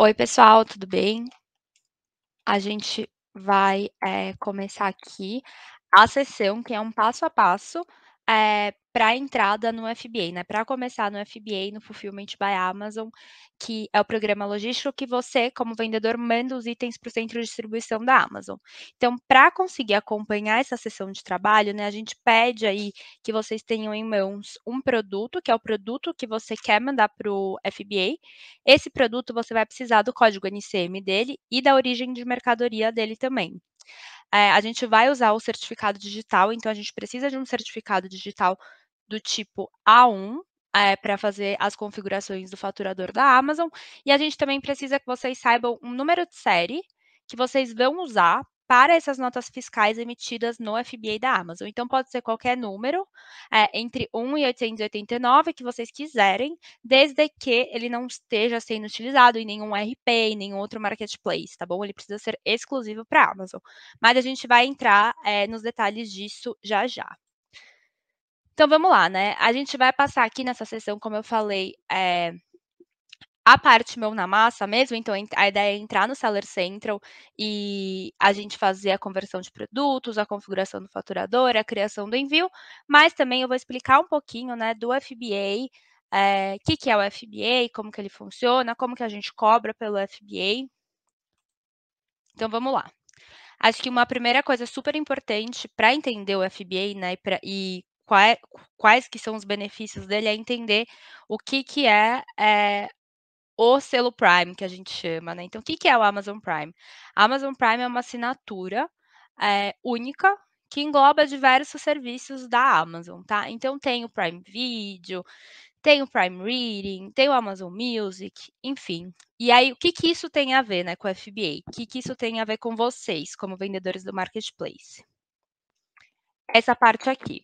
Oi, pessoal, tudo bem? A gente vai é, começar aqui a sessão, que é um passo a passo é, para entrada no FBA, né? Para começar no FBA, no Fulfillment by Amazon, que é o programa logístico que você, como vendedor, manda os itens para o centro de distribuição da Amazon. Então, para conseguir acompanhar essa sessão de trabalho, né, a gente pede aí que vocês tenham em mãos um produto, que é o produto que você quer mandar para o FBA. Esse produto você vai precisar do código NCM dele e da origem de mercadoria dele também. É, a gente vai usar o certificado digital, então a gente precisa de um certificado digital do tipo A1, é, eh, para fazer as configurações do faturador da Amazon. E a gente também precisa que vocês saibam um número de série que vocês vão usar para essas notas fiscais emitidas no FBA da Amazon. Então, pode ser qualquer número, é, entre 1 e 889, que vocês quiserem, desde que ele não esteja sendo utilizado em nenhum RP, em nenhum outro marketplace, tá bom? Ele precisa ser exclusivo para a Amazon. Mas a gente vai entrar é, nos detalhes disso já já. Então vamos lá, né? A gente vai passar aqui nessa sessão, como eu falei, é, a parte meu na massa mesmo, então a ideia é entrar no Seller Central e a gente fazer a conversão de produtos, a configuração do faturador, a criação do envio, mas também eu vou explicar um pouquinho né, do FBA, o é, que, que é o FBA, como que ele funciona, como que a gente cobra pelo FBA. Então vamos lá. Acho que uma primeira coisa super importante para entender o FBA né, e, pra, e quais, quais que são os benefícios dele, é entender o que, que é, é o selo Prime, que a gente chama, né? Então, o que, que é o Amazon Prime? Amazon Prime é uma assinatura é, única que engloba diversos serviços da Amazon, tá? Então tem o Prime Video, tem o Prime Reading, tem o Amazon Music, enfim. E aí, o que, que isso tem a ver né, com o FBA? O que, que isso tem a ver com vocês, como vendedores do Marketplace? Essa parte aqui.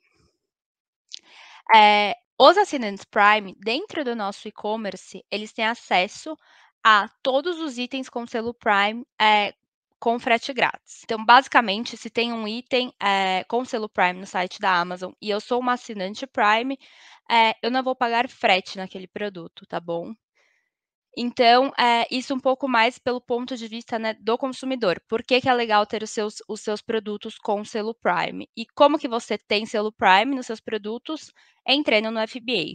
É, os assinantes Prime, dentro do nosso e-commerce, eles têm acesso a todos os itens com selo Prime é, com frete grátis. Então, basicamente, se tem um item é, com selo Prime no site da Amazon e eu sou uma assinante Prime, é, eu não vou pagar frete naquele produto, tá bom? Então, é, isso um pouco mais pelo ponto de vista né, do consumidor. Por que, que é legal ter os seus, os seus produtos com selo Prime? E como que você tem selo Prime nos seus produtos? Entrando no FBA.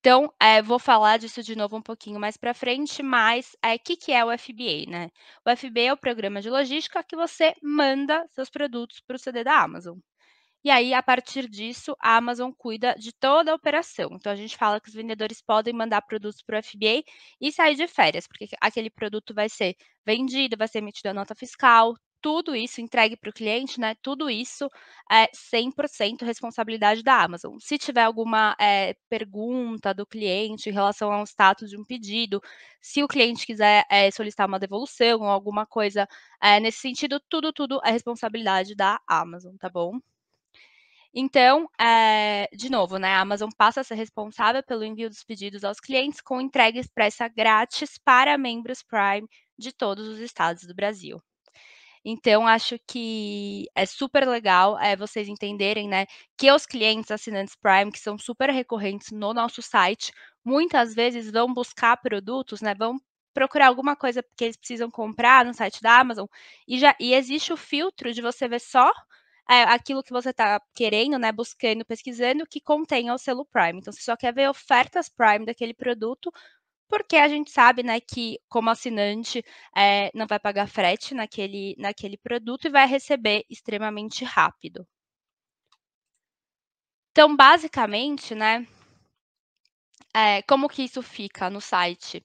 Então, é, vou falar disso de novo um pouquinho mais para frente, mas o é, que, que é o FBA, né? O FBA é o programa de logística que você manda seus produtos para o CD da Amazon. E aí, a partir disso, a Amazon cuida de toda a operação. Então, a gente fala que os vendedores podem mandar produtos para o FBA e sair de férias, porque aquele produto vai ser vendido, vai ser emitida a nota fiscal, tudo isso entregue para o cliente, né? Tudo isso é 100% responsabilidade da Amazon. Se tiver alguma é, pergunta do cliente em relação a um status de um pedido, se o cliente quiser é, solicitar uma devolução ou alguma coisa é, nesse sentido, tudo, tudo é responsabilidade da Amazon, tá bom? Então, é, de novo, né, a Amazon passa a ser responsável pelo envio dos pedidos aos clientes com entrega expressa grátis para membros Prime de todos os estados do Brasil. Então, acho que é super legal é, vocês entenderem, né, que os clientes assinantes Prime, que são super recorrentes no nosso site, muitas vezes vão buscar produtos, né, vão procurar alguma coisa que eles precisam comprar no site da Amazon, e já e existe o filtro de você ver só é, aquilo que você está querendo, né, buscando, pesquisando, que contenha o selo Prime. Então, você só quer ver ofertas Prime daquele produto, porque a gente sabe, né, que como assinante é, não vai pagar frete naquele, naquele produto e vai receber extremamente rápido. Então, basicamente, né, é, como que isso fica no site?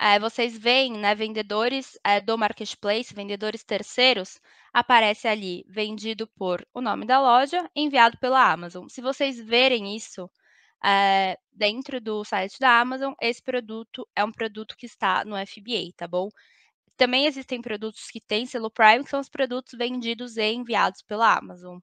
É, vocês veem, né, vendedores é, do marketplace, vendedores terceiros, aparece ali vendido por o nome da loja, enviado pela Amazon. Se vocês verem isso é, dentro do site da Amazon, esse produto é um produto que está no FBA, tá bom? Também existem produtos que têm selo Prime, que são os produtos vendidos e enviados pela Amazon.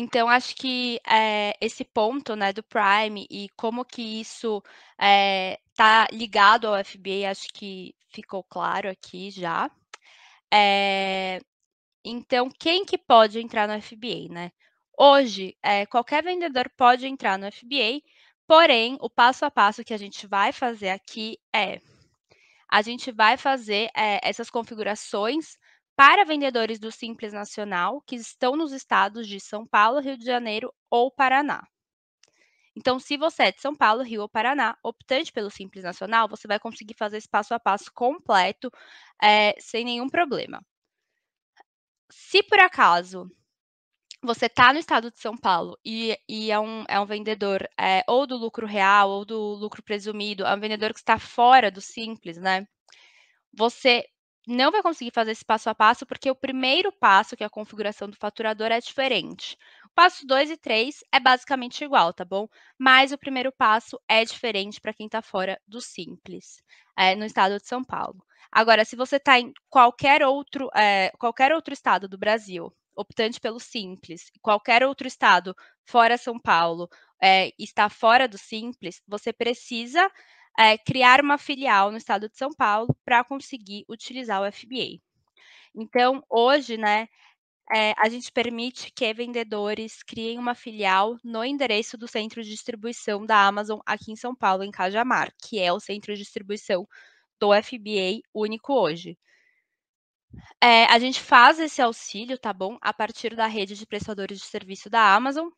Então, acho que é, esse ponto né, do Prime e como que isso está eh, é, ligado ao FBA, acho que ficou claro aqui já. É, então, quem que pode entrar no FBA, né? Hoje, é, qualquer vendedor pode entrar no FBA, porém, o passo a passo que a gente vai fazer aqui é a gente vai fazer é, essas configurações para vendedores do Simples Nacional que estão nos estados de São Paulo, Rio de Janeiro ou Paraná. Então, se você é de São Paulo, Rio ou Paraná, optante pelo Simples Nacional, você vai conseguir fazer esse passo a passo completo, é, sem nenhum problema. Se por acaso você está no estado de São Paulo e, e é, um, é, um, vendedor é, ou do lucro real ou do lucro presumido, é um vendedor que está fora do simples, né? Você não vai conseguir fazer esse passo a passo, porque o primeiro passo, que é a configuração do faturador, é diferente. Passo 2 e 3 é basicamente igual, tá bom? Mas o primeiro passo é diferente para quem está fora do simples, é, no estado de São Paulo. Agora, se você está em qualquer outro, é, qualquer outro estado do Brasil, optante pelo simples, qualquer outro estado fora São Paulo é, está fora do simples, você precisa é, criar uma filial no estado de São Paulo para conseguir utilizar o FBA. Então, hoje, né, é, a gente permite que vendedores criem uma filial no endereço do centro de distribuição da Amazon aqui em São Paulo, em Cajamar, que é o centro de distribuição do FBA único hoje. É, a gente faz esse auxílio, tá bom? A partir da rede de prestadores de serviço da Amazon,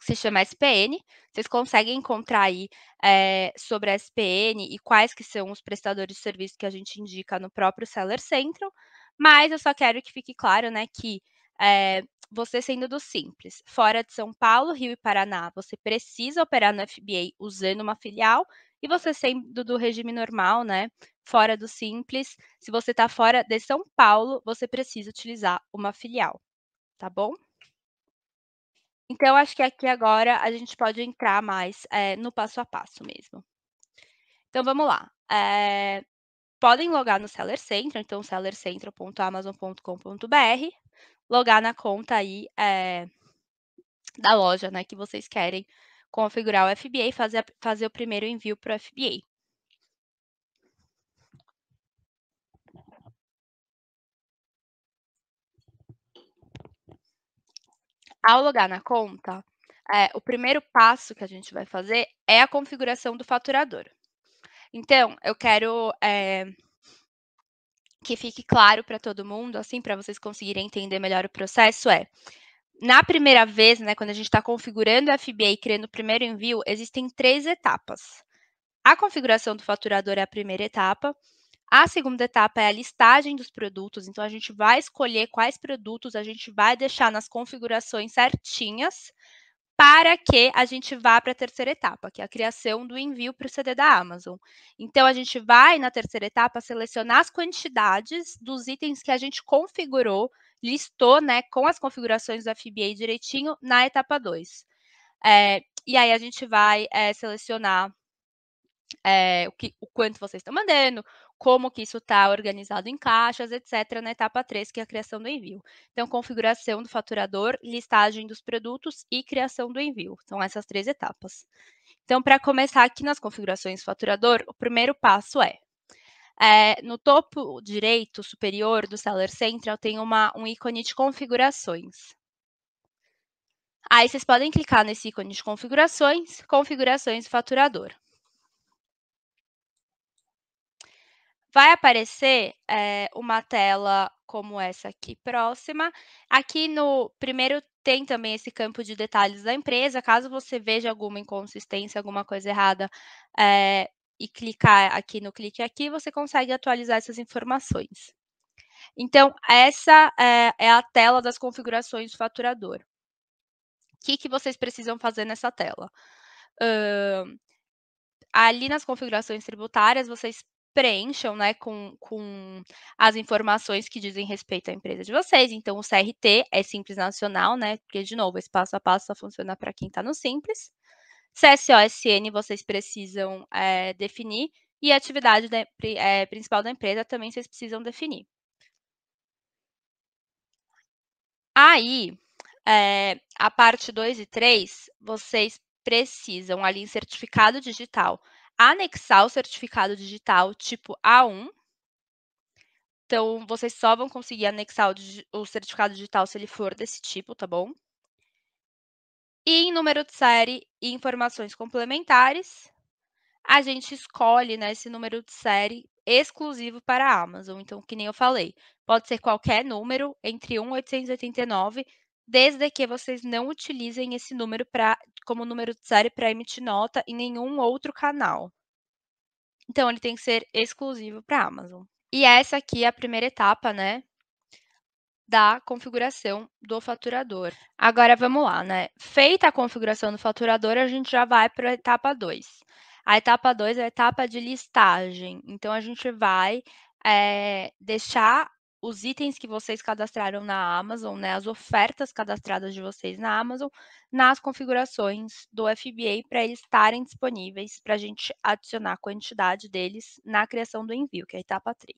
que se chama SPN. Vocês conseguem encontrar aí é, sobre a SPN e quais que são os prestadores de serviço que a gente indica no próprio Seller Central. Mas eu só quero que fique claro, né, que é, você sendo do Simples, fora de São Paulo, Rio e Paraná, você precisa operar no FBA usando uma filial, e você sendo do regime normal, né, fora do Simples, se você está fora de São Paulo, você precisa utilizar uma filial, tá bom? Então, acho que aqui agora a gente pode entrar mais é, no passo a passo mesmo. Então, vamos lá. É, podem logar no Seller Central, então sellercentral.amazon.com.br, logar na conta aí é, da loja, né, que vocês querem configurar o FBA e fazer, fazer o primeiro envio para o FBA. Ao logar na conta, é, o primeiro passo que a gente vai fazer é a configuração do faturador. Então, eu quero é, que fique claro para todo mundo, assim, para vocês conseguirem entender melhor o processo, é na primeira vez, né, quando a gente está configurando o FBA e criando o primeiro envio, existem três etapas. A configuração do faturador é a primeira etapa. A segunda etapa é a listagem dos produtos, então a gente vai escolher quais produtos a gente vai deixar nas configurações certinhas para que a gente vá para a terceira etapa, que é a criação do envio para o CD da Amazon. Então, a gente vai, na terceira etapa, selecionar as quantidades dos itens que a gente configurou, listou, né, com as configurações do FBA direitinho, na etapa 2. É, e aí, a gente vai é, selecionar é, o, que, o quanto vocês estão mandando, como que isso está organizado em caixas, etc., na etapa 3, que é a criação do envio. Então, configuração do faturador, listagem dos produtos e criação do envio. São essas três etapas. Então, para começar aqui nas configurações do faturador, o primeiro passo é é, no topo direito superior do Seller Central tem uma, um ícone de configurações. Aí vocês podem clicar nesse ícone de configurações, configurações do faturador. vai aparecer é, uma tela como essa aqui próxima. Aqui no primeiro tem também esse campo de detalhes da empresa. Caso você veja alguma inconsistência, alguma coisa errada, é, e clicar aqui no clique aqui, você consegue atualizar essas informações. Então, essa é, é a tela das configurações do faturador. O que, que vocês precisam fazer nessa tela? Uh, ali nas configurações tributárias, vocês preencham né, com, com as informações que dizem respeito à empresa de vocês. Então, o CRT é Simples Nacional, né? Porque, de novo, esse passo a passo só funciona para quem está no Simples. CSOSN vocês precisam é, definir. E a atividade é, principal da empresa também vocês precisam definir. Aí, é, a parte 2 e 3, vocês precisam ali em certificado digital anexar o certificado digital tipo A1. Então, vocês só vão conseguir anexar o, o certificado digital se ele for desse tipo, tá bom? E em número de série e informações complementares, a gente escolhe né, esse número de série exclusivo para a Amazon. Então, que nem eu falei, pode ser qualquer número entre 1,889 desde que vocês não utilizem esse número para como número de série para emitir nota em nenhum outro canal. Então, ele tem que ser exclusivo para Amazon. E essa aqui é a primeira etapa, né? Da configuração do faturador. Agora vamos lá, né? Feita a configuração do faturador, a gente já vai para a etapa 2. A etapa 2 é a etapa de listagem. Então, a gente vai é, deixar os itens que vocês cadastraram na Amazon, né, as ofertas cadastradas de vocês na Amazon, nas configurações do FBA para eles estarem disponíveis para a gente adicionar a quantidade deles na criação do envio, que é a etapa 3.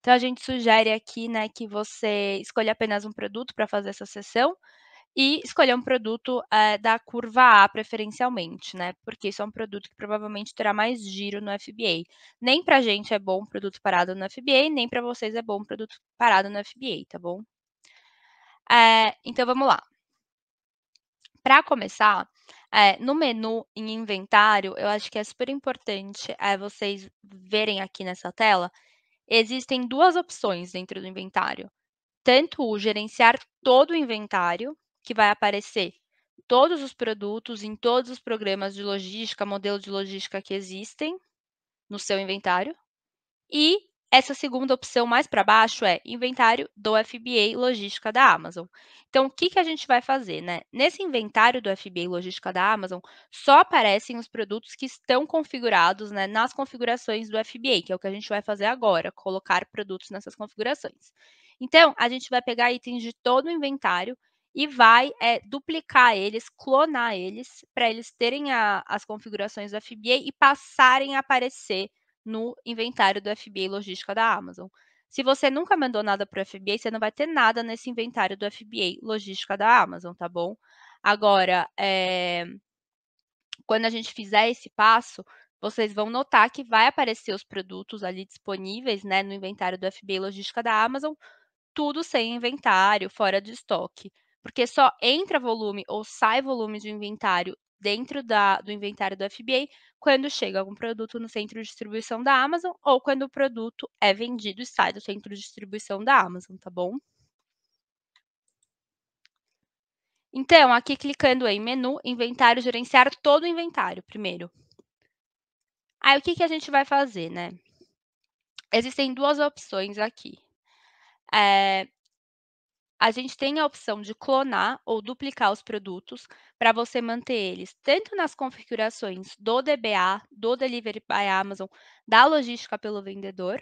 Então, a gente sugere aqui né, que você escolha apenas um produto para fazer essa sessão e escolher um produto é, da curva A preferencialmente, né? Porque isso é um produto que provavelmente terá mais giro no FBA. Nem para gente é bom produto parado no FBA, nem para vocês é bom produto parado no FBA, tá bom? É, então vamos lá. Para começar, é, no menu em inventário, eu acho que é super importante vocês verem aqui nessa tela, existem duas opções dentro do inventário tanto o gerenciar todo o inventário, que vai aparecer todos os produtos em todos os programas de logística, modelos de logística que existem no seu inventário. E essa segunda opção mais para baixo é inventário do FBA Logística da Amazon. Então, o que, que a gente vai fazer, né? Nesse inventário do FBA Logística da Amazon, só aparecem os produtos que estão configurados né, nas configurações do FBA, que é o que a gente vai fazer agora, colocar produtos nessas configurações. Então, a gente vai pegar itens de todo o inventário e vai é, duplicar eles, clonar eles, para eles terem a, as configurações do FBA e passarem a aparecer no inventário do FBA Logística da Amazon. Se você nunca mandou nada para o FBA, você não vai ter nada nesse inventário do FBA Logística da Amazon, tá bom? Agora, é... quando a gente fizer esse passo, vocês vão notar que vai aparecer os produtos ali disponíveis né, no inventário do FBA Logística da Amazon, tudo sem inventário, fora de estoque porque só entra volume ou sai volume de inventário dentro da, do inventário do FBA quando chega algum produto no centro de distribuição da Amazon ou quando o produto é vendido e sai do centro de distribuição da Amazon, tá bom? Então, aqui clicando em menu, inventário, gerenciar todo o inventário primeiro. Aí, o que, que a gente vai fazer, né? Existem duas opções aqui. É, a gente tem a opção de clonar ou duplicar os produtos para você manter eles tanto nas configurações do DBA, do Delivery by Amazon, da logística pelo vendedor,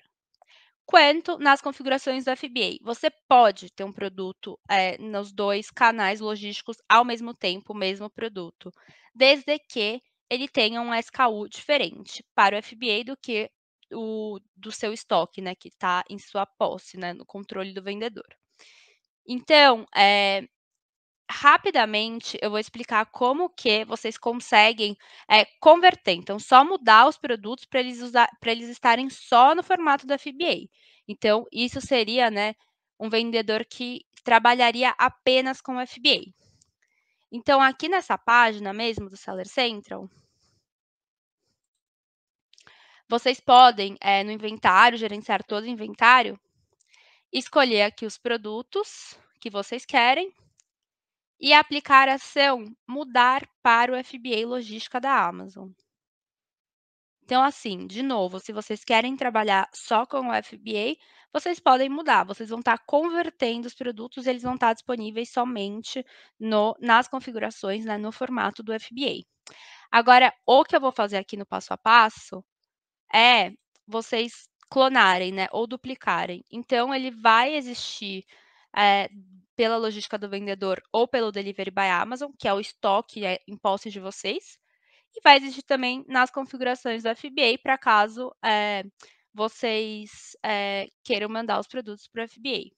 quanto nas configurações do FBA. Você pode ter um produto é, nos dois canais logísticos ao mesmo tempo, o mesmo produto, desde que ele tenha um SKU diferente para o FBA do que o do seu estoque, né, que está em sua posse, né, no controle do vendedor. Então, é, rapidamente eu vou explicar como que vocês conseguem é, converter. Então, só mudar os produtos para eles, eles estarem só no formato da FBA. Então, isso seria né, um vendedor que trabalharia apenas com FBA. Então, aqui nessa página mesmo do Seller Central, vocês podem, é, no inventário, gerenciar todo o inventário, escolher aqui os produtos que vocês querem e aplicar a ação mudar para o FBA Logística da Amazon. Então, assim, de novo, se vocês querem trabalhar só com o FBA, vocês podem mudar, vocês vão estar convertendo os produtos, eles vão estar disponíveis somente no, nas configurações, né, no formato do FBA. Agora, o que eu vou fazer aqui no passo a passo é vocês clonarem, né, ou duplicarem. Então, ele vai existir é, pela logística do vendedor ou pelo Delivery by Amazon, que é o estoque é, em posse de vocês, e vai existir também nas configurações do FBA, para caso é, vocês queiram mandar os produtos para o FBA.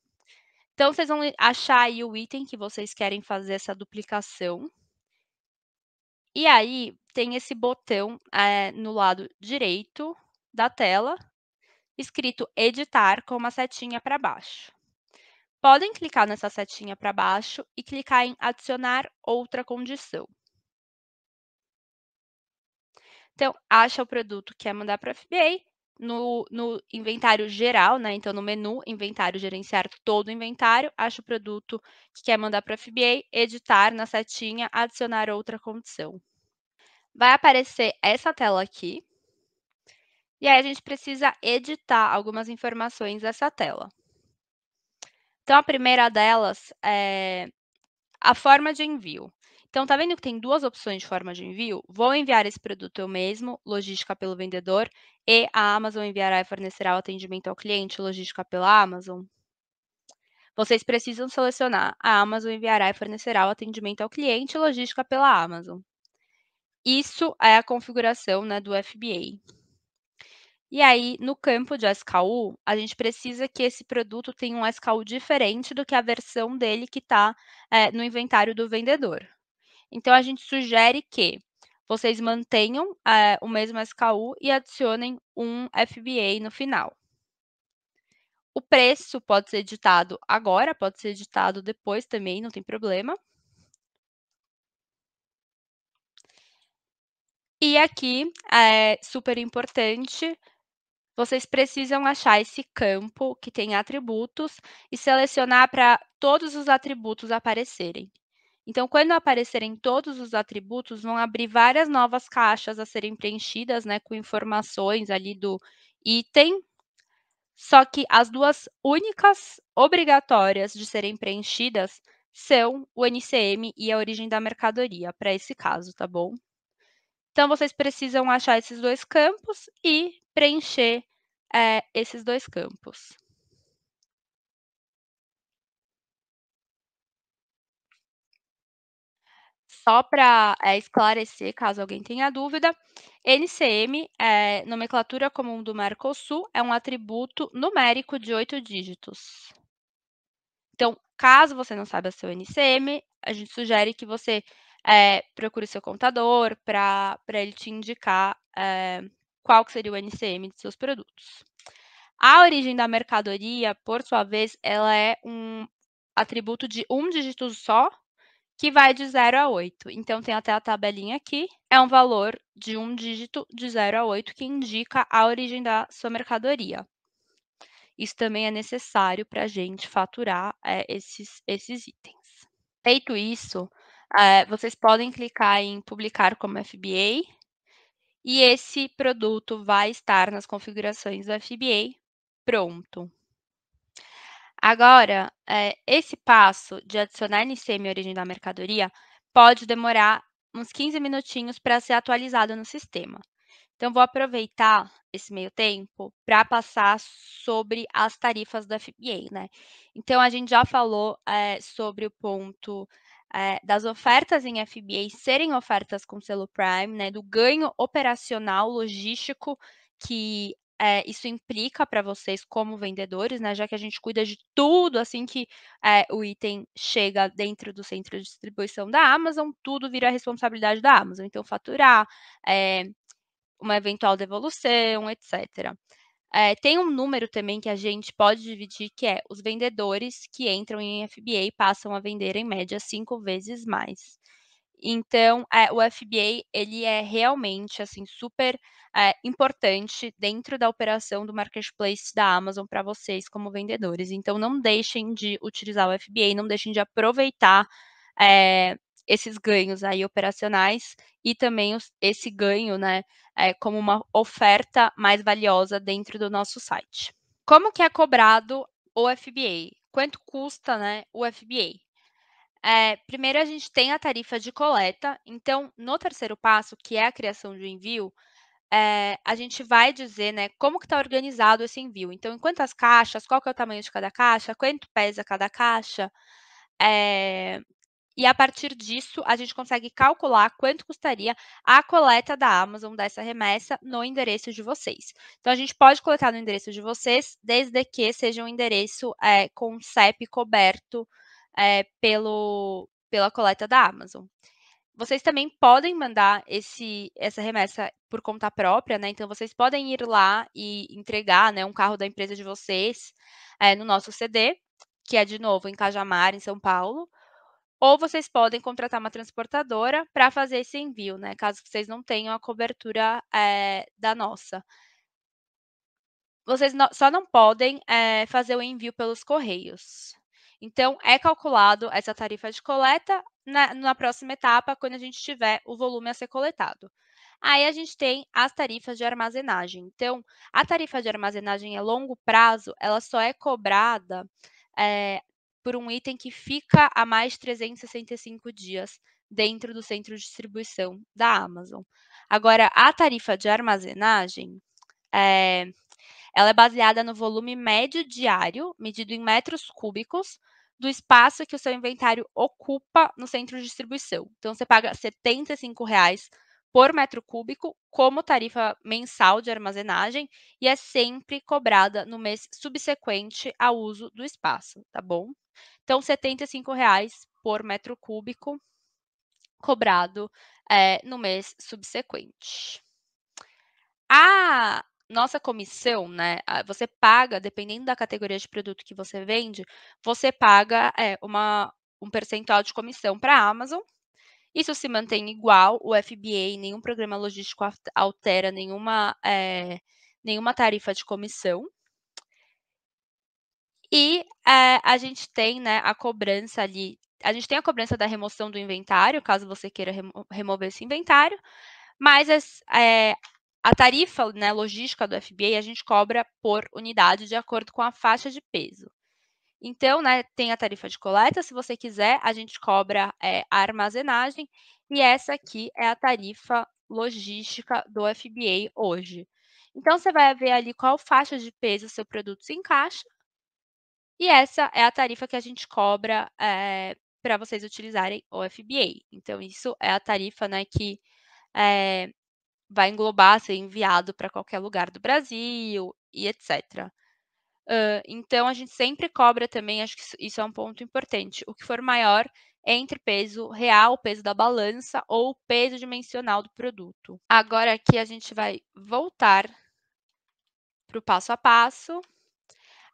Então, vocês vão achar aí o item que vocês querem fazer essa duplicação. E aí, tem esse botão no lado direito da tela, escrito editar com uma setinha para baixo. Podem clicar nessa setinha para baixo e clicar em adicionar outra condição. Então, acha o produto que quer mandar para a FBA no, no, inventário geral, né? Então, no menu inventário, gerenciar todo o inventário, acha o produto que quer mandar para a FBA, editar na setinha, adicionar outra condição. Vai aparecer essa tela aqui, e aí a gente precisa editar algumas informações dessa tela. Então, a primeira delas é a forma de envio. Então, tá vendo que tem duas opções de forma de envio? Vou enviar esse produto eu mesmo, logística pelo vendedor, e a Amazon enviará e fornecerá o atendimento ao cliente, logística pela Amazon. Vocês precisam selecionar a Amazon enviará e fornecerá o atendimento ao cliente, logística pela Amazon. Isso é a configuração né, do FBA. E aí, no campo de SKU, a gente precisa que esse produto tenha um SKU diferente do que a versão dele que está é, eh, no inventário do vendedor. Então, a gente sugere que vocês mantenham é, o mesmo SKU e adicionem um FBA no final. O preço pode ser editado agora, pode ser editado depois também, não tem problema. E aqui é super importante vocês precisam achar esse campo que tem atributos e selecionar para todos os atributos aparecerem. Então, quando aparecerem todos os atributos, vão abrir várias novas caixas a serem preenchidas, né, com informações ali do item. Só que as duas únicas obrigatórias de serem preenchidas são o NCM e a origem da mercadoria, para esse caso, tá bom? Então, vocês precisam achar esses dois campos e preencher é, esses dois campos. só para é, eh, esclarecer, caso alguém tenha dúvida, NCM, é, eh, nomenclatura comum do Mercosul, é um atributo numérico de oito dígitos. Então, caso você não saiba seu NCM, a gente sugere que você é, procure seu contador para ele te indicar qual que seria o NCM de seus produtos. A origem da mercadoria, por sua vez, ela é um atributo de um dígito só, que vai de 0 a 8. Então, tem até a tabelinha aqui. É um valor de um dígito de 0 a 8 que indica a origem da sua mercadoria. Isso também é necessário para a gente faturar é, esses, esses itens. Feito isso, é, vocês podem clicar em publicar como FBA e esse produto vai estar nas configurações do FBA pronto. Agora, é, esse passo de adicionar NCM origem da mercadoria pode demorar uns 15 minutinhos para ser atualizado no sistema. Então, vou aproveitar esse meio tempo para passar sobre as tarifas da FBA, né? Então, a gente já falou é, sobre o ponto é, das ofertas em FBA serem ofertas com selo Prime, né, do ganho operacional, logístico que é, isso implica para vocês como vendedores, né? Já que a gente cuida de tudo assim que é, o item chega dentro do centro de distribuição da Amazon, tudo vira responsabilidade da Amazon. Então, faturar, é, uma eventual devolução, etc. É, tem um número também que a gente pode dividir, que é os vendedores que entram em FBA passam a vender em média cinco vezes mais. Então, é, o FBA ele é realmente assim super é, importante dentro da operação do marketplace da Amazon para vocês como vendedores. Então, não deixem de utilizar o FBA, não deixem de aproveitar é, esses ganhos aí operacionais e também os, esse ganho, né, é, como uma oferta mais valiosa dentro do nosso site. Como que é cobrado o FBA? Quanto custa, né, o FBA? É, primeiro a gente tem a tarifa de coleta, então no terceiro passo, que é a criação de um envio, é, a gente vai dizer, né, como que está organizado esse envio. Então, em quantas caixas, qual que é o tamanho de cada caixa, quanto pesa cada caixa, é, e a partir disso, a gente consegue calcular quanto custaria a coleta da Amazon dessa remessa no endereço de vocês. Então, a gente pode coletar no endereço de vocês, desde que seja um endereço é, com CEP coberto é, pelo, pela coleta da Amazon. Vocês também podem mandar esse, essa remessa por conta própria, né? Então, vocês podem ir lá e entregar né, um carro da empresa de vocês é, no nosso CD, que é, de novo, em Cajamar, em São Paulo ou vocês podem contratar uma transportadora para fazer esse envio, né? Caso vocês não tenham a cobertura é, da nossa. Vocês não, só não podem é, fazer o envio pelos correios. Então, é calculado essa tarifa de coleta na, na próxima etapa, quando a gente tiver o volume a ser coletado. Aí a gente tem as tarifas de armazenagem. Então, a tarifa de armazenagem a longo prazo, ela só é cobrada é, por um item que fica a mais 365 dias dentro do centro de distribuição da Amazon. Agora, a tarifa de armazenagem é, ela é baseada no volume médio diário, medido em metros cúbicos, do espaço que o seu inventário ocupa no centro de distribuição. Então, você paga R$ 75 reais por metro cúbico como tarifa mensal de armazenagem e é sempre cobrada no mês subsequente ao uso do espaço, tá bom? Então, R$ 75,00 por metro cúbico cobrado é, no mês subsequente. A nossa comissão, né? Você paga, dependendo da categoria de produto que você vende, você paga é, uma, um percentual de comissão para a Amazon. Isso se mantém igual, o FBA, nenhum programa logístico altera nenhuma, é, nenhuma tarifa de comissão, e é, a gente tem né, a cobrança ali. A gente tem a cobrança da remoção do inventário, caso você queira remo remover esse inventário, mas as, é, a tarifa né, logística do FBA a gente cobra por unidade de acordo com a faixa de peso. Então, né, tem a tarifa de coleta, se você quiser, a gente cobra é, a armazenagem, e essa aqui é a tarifa logística do FBA hoje. Então, você vai ver ali qual faixa de peso seu produto se encaixa, e essa é a tarifa que a gente cobra é, eh, para vocês utilizarem o FBA. Então, isso é a tarifa né, que é, vai englobar ser enviado para qualquer lugar do Brasil e etc. Uh, então, a gente sempre cobra também, acho que isso é um ponto importante, o que for maior entre peso real, peso da balança ou peso dimensional do produto. Agora aqui a gente vai voltar para o passo a passo.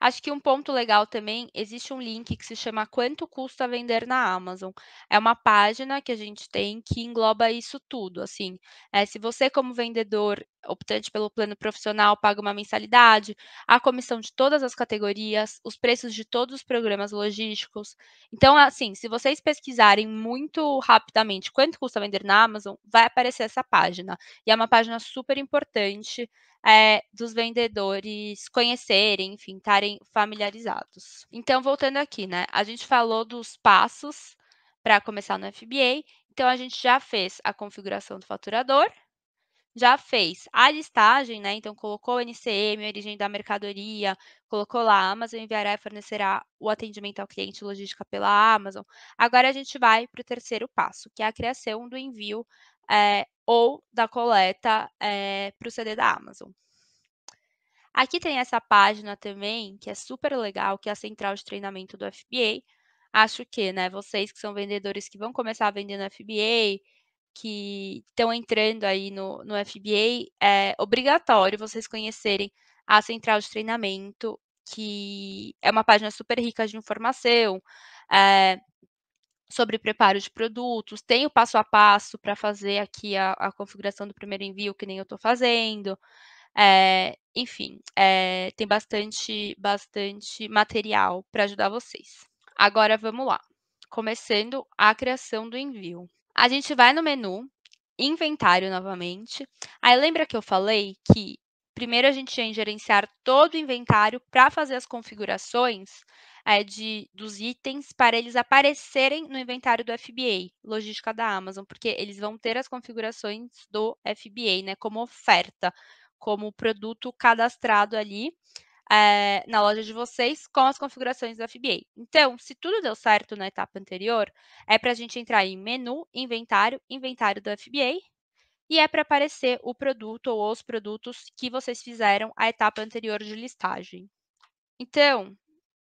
Acho que um ponto legal também, existe um link que se chama Quanto custa vender na Amazon. É uma página que a gente tem que engloba isso tudo, assim. É, se você como vendedor optante pelo plano profissional paga uma mensalidade, a comissão de todas as categorias, os preços de todos os programas logísticos. Então, assim, se vocês pesquisarem muito rapidamente quanto custa vender na Amazon, vai aparecer essa página. E é uma página super importante é, dos vendedores conhecerem, enfim, estarem familiarizados. Então, voltando aqui, né? A gente falou dos passos para começar no FBA. Então, a gente já fez a configuração do faturador, já fez a listagem, né? Então, colocou o NCM, origem da mercadoria, colocou lá Amazon enviará e fornecerá o atendimento ao cliente logística pela Amazon. Agora a gente vai para o terceiro passo, que é a criação do envio é, ou da coleta é, para o CD da Amazon. Aqui tem essa página também, que é super legal, que é a central de treinamento do FBA. Acho que, né, vocês que são vendedores que vão começar a vender no FBA, que estão entrando aí no, no FBA, é obrigatório vocês conhecerem a central de treinamento, que é uma página super rica de informação, é, sobre preparo de produtos, tem o passo a passo para fazer aqui a, a, configuração do primeiro envio, que nem eu estou fazendo. É, enfim, é, tem bastante, bastante material para ajudar vocês. Agora vamos lá, começando a criação do envio. A gente vai no menu, inventário novamente. Aí lembra que eu falei que Primeiro, a gente que gerenciar todo o inventário para fazer as configurações é, de, dos itens para eles aparecerem no inventário do FBA, logística da Amazon, porque eles vão ter as configurações do FBA, né, como oferta, como produto cadastrado ali é, na loja de vocês com as configurações do FBA. Então, se tudo deu certo na etapa anterior, é para a gente entrar em menu, inventário, inventário do FBA, e é para aparecer o produto ou os produtos que vocês fizeram a etapa anterior de listagem. Então,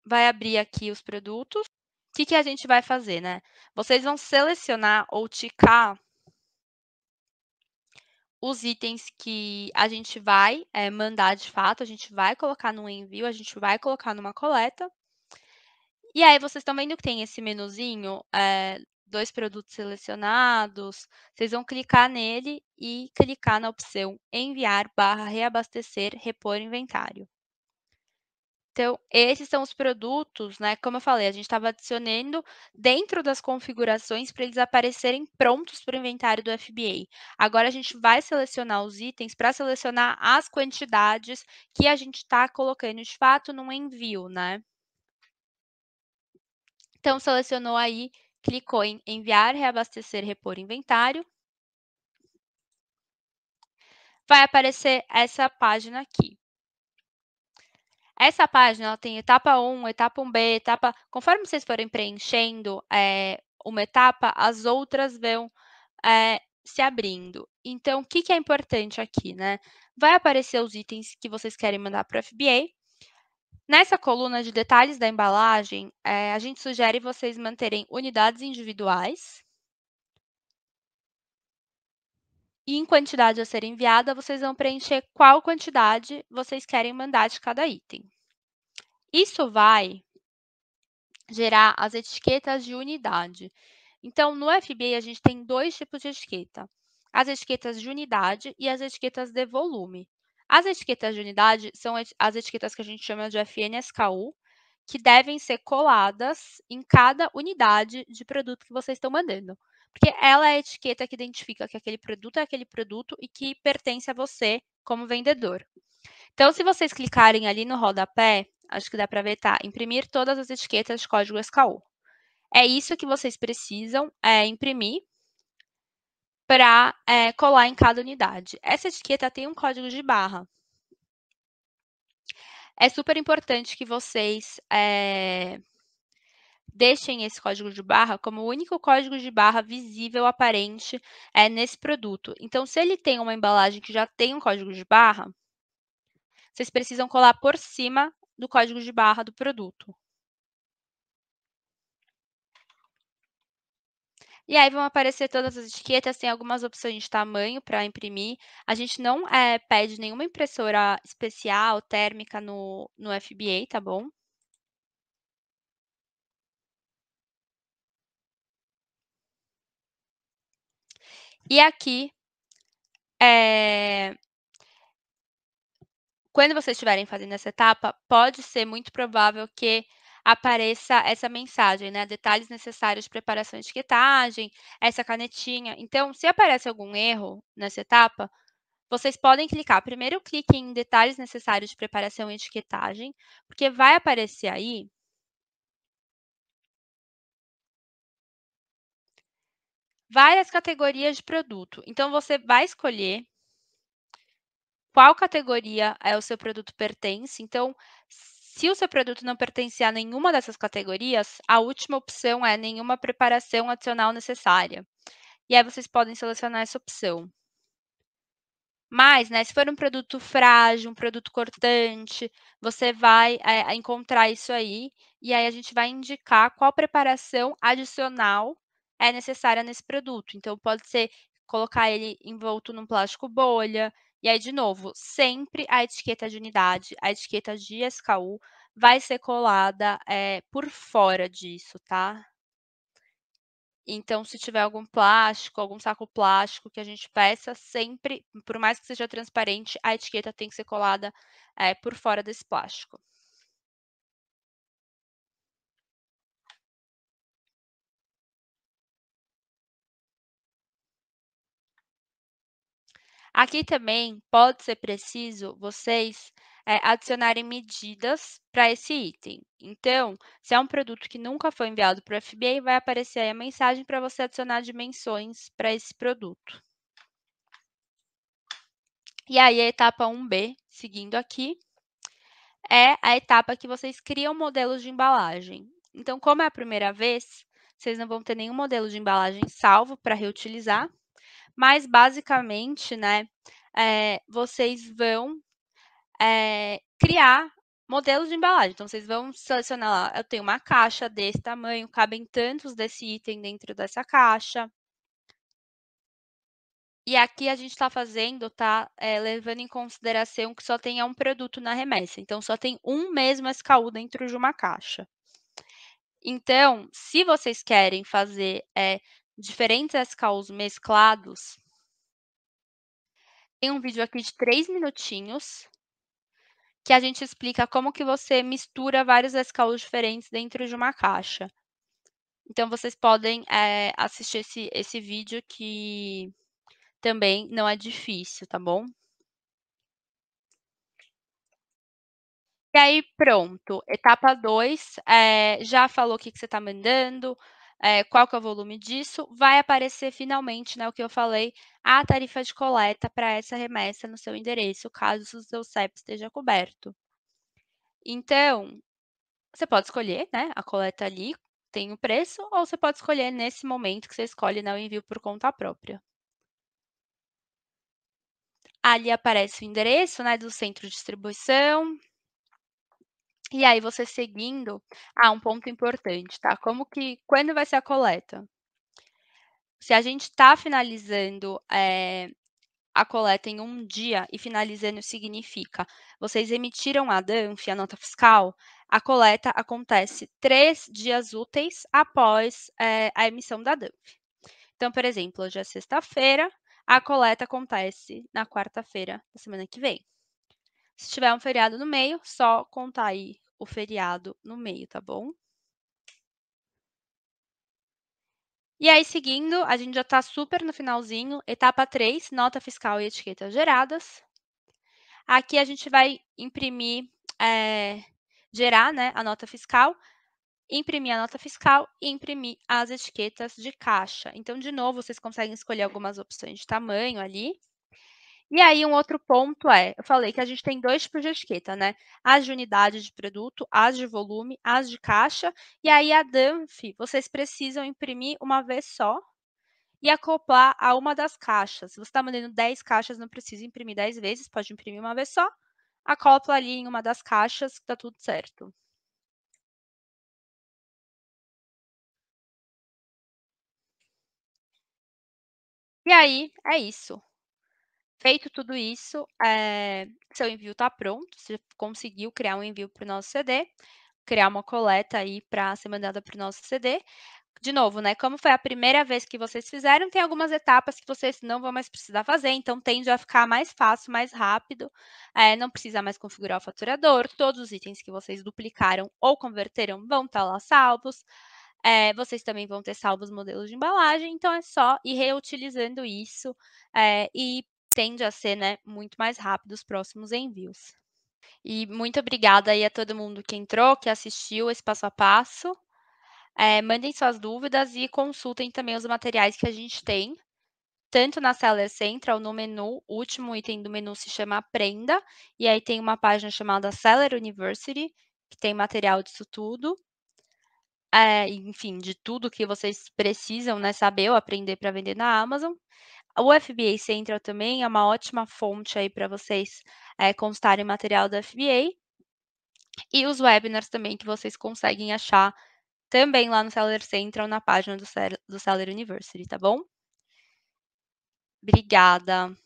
vai abrir aqui os produtos. O que, que a gente vai fazer, né? Vocês vão selecionar ou ticar os itens que a gente vai é, mandar de fato, a gente vai colocar no envio, a gente vai colocar numa coleta. E aí vocês estão vendo que tem esse menuzinho é, dois produtos selecionados, vocês vão clicar nele e clicar na opção enviar barra reabastecer, repor inventário. Então, esses são os produtos, né? Como eu falei, a gente estava adicionando dentro das configurações para eles aparecerem prontos para o inventário do FBA. Agora a gente vai selecionar os itens para selecionar as quantidades que a gente está colocando de fato num envio, né? Então, selecionou aí Clicou em enviar, reabastecer, repor inventário. Vai aparecer essa página aqui. Essa página ela tem etapa 1, etapa 1B, etapa. Conforme vocês forem preenchendo é, uma etapa, as outras vão é, se abrindo. Então, o que, que é importante aqui, né? Vai aparecer os itens que vocês querem mandar para o FBA. Nessa coluna de detalhes da embalagem, é, a gente sugere vocês manterem unidades individuais. E em quantidade a ser enviada, vocês vão preencher qual quantidade vocês querem mandar de cada item. Isso vai gerar as etiquetas de unidade. Então, no FBA, a gente tem dois tipos de etiqueta: as etiquetas de unidade e as etiquetas de volume. As etiquetas de unidade são as etiquetas que a gente chama de FNSKU, que devem ser coladas em cada unidade de produto que vocês estão mandando. Porque ela é a etiqueta que identifica que aquele produto é aquele produto e que pertence a você como vendedor. Então, se vocês clicarem ali no rodapé, acho que dá para ver, tá? Imprimir todas as etiquetas de código SKU. É isso que vocês precisam é, imprimir para é, colar em cada unidade. Essa etiqueta tem um código de barra. É super importante que vocês é, deixem esse código de barra como o único código de barra visível, aparente é, nesse produto. Então, se ele tem uma embalagem que já tem um código de barra, vocês precisam colar por cima do código de barra do produto. E aí vão aparecer todas as etiquetas, tem algumas opções de tamanho para imprimir. A gente não é, pede nenhuma impressora especial, térmica no, no FBA, tá bom? E aqui, é... quando vocês estiverem fazendo essa etapa, pode ser muito provável que apareça essa mensagem, né? Detalhes necessários de preparação de etiquetagem, essa canetinha. Então, se aparece algum erro nessa etapa, vocês podem clicar. Primeiro, clique em detalhes necessários de preparação e etiquetagem, porque vai aparecer aí várias categorias de produto. Então, você vai escolher qual categoria é o seu produto pertence. Então, se o seu produto não pertencer a nenhuma dessas categorias, a última opção é nenhuma preparação adicional necessária. E aí vocês podem selecionar essa opção. Mas, né, se for um produto frágil, um produto cortante, você vai é, encontrar isso aí e aí a gente vai indicar qual preparação adicional é necessária nesse produto. Então, pode ser colocar ele envolto num plástico bolha, e aí, de novo, sempre a etiqueta de unidade, a etiqueta de SKU vai ser colada é, por fora disso, tá? Então, se tiver algum plástico, algum saco plástico que a gente peça, sempre, por mais que seja transparente, a etiqueta tem que ser colada é, por fora desse plástico. Aqui também pode ser preciso vocês é, adicionarem medidas para esse item. Então, se é um produto que nunca foi enviado para o FBA, vai aparecer aí a mensagem para você adicionar dimensões para esse produto. E aí, a etapa 1B, seguindo aqui, é a etapa que vocês criam modelos de embalagem. Então, como é a primeira vez, vocês não vão ter nenhum modelo de embalagem salvo para reutilizar. Mas basicamente, né, é, vocês vão é, criar modelos de embalagem. Então, vocês vão selecionar lá, eu tenho uma caixa desse tamanho, cabem tantos desse item dentro dessa caixa. E aqui a gente está fazendo, tá? É, levando em consideração que só tem um produto na remessa. Então, só tem um mesmo SKU dentro de uma caixa. Então, se vocês querem fazer é, diferentes SKUs mesclados, tem um vídeo aqui de três minutinhos que a gente explica como que você mistura vários SKUs diferentes dentro de uma caixa. Então, vocês podem é, assistir esse, esse vídeo que também não é difícil, tá bom? E aí, pronto. Etapa 2, é, já falou o que, que você está mandando, é, qual que é o volume disso, vai aparecer finalmente, né, o que eu falei, a tarifa de coleta para essa remessa no seu endereço, caso o seu CEP esteja coberto. Então, você pode escolher, né, a coleta ali tem o preço, ou você pode escolher nesse momento que você escolhe né, o envio por conta própria. Ali aparece o endereço né, do centro de distribuição, e aí você seguindo, ah, um ponto importante, tá? Como que, quando vai ser a coleta? Se a gente está finalizando é, a coleta em um dia e finalizando significa, vocês emitiram a DANF, a nota fiscal, a coleta acontece três dias úteis após é, a emissão da DANF. Então, por exemplo, hoje é sexta-feira, a coleta acontece na quarta-feira da semana que vem. Se tiver um feriado no meio, só contar aí o feriado no meio, tá bom? E aí, seguindo, a gente já está super no finalzinho. Etapa 3, nota fiscal e etiquetas geradas. Aqui a gente vai imprimir, é, gerar né, a nota fiscal, imprimir a nota fiscal e imprimir as etiquetas de caixa. Então, de novo, vocês conseguem escolher algumas opções de tamanho ali. E aí, um outro ponto é: eu falei que a gente tem dois tipos de etiqueta, né? As de unidade de produto, as de volume, as de caixa. E aí, a DAMF, vocês precisam imprimir uma vez só e acoplar a uma das caixas. Se você está mandando 10 caixas, não precisa imprimir 10 vezes, pode imprimir uma vez só. Acopla ali em uma das caixas, tá tudo certo. E aí, é isso. Feito tudo isso, é, seu envio está pronto, você conseguiu criar um envio para o nosso CD, criar uma coleta aí para ser mandada para o nosso CD. De novo, né? Como foi a primeira vez que vocês fizeram, tem algumas etapas que vocês não vão mais precisar fazer, então tende a ficar mais fácil, mais rápido. É, não precisa mais configurar o faturador, todos os itens que vocês duplicaram ou converteram vão estar tá lá salvos. É, vocês também vão ter salvos modelos de embalagem, então é só ir reutilizando isso é, e tende a ser né, muito mais rápido os próximos envios. E muito obrigada aí a todo mundo que entrou, que assistiu esse passo a passo. É, mandem suas dúvidas e consultem também os materiais que a gente tem, tanto na Seller Central, no menu, o último item do menu se chama Aprenda, e aí tem uma página chamada Seller University, que tem material disso tudo. É, enfim, de tudo que vocês precisam né, saber ou aprender para vender na Amazon. O FBA Central também é uma ótima fonte aí para vocês é, constarem material da FBA. E os webinars também que vocês conseguem achar também lá no Seller Central, na página do, Seller, do Seller University, tá bom? Obrigada.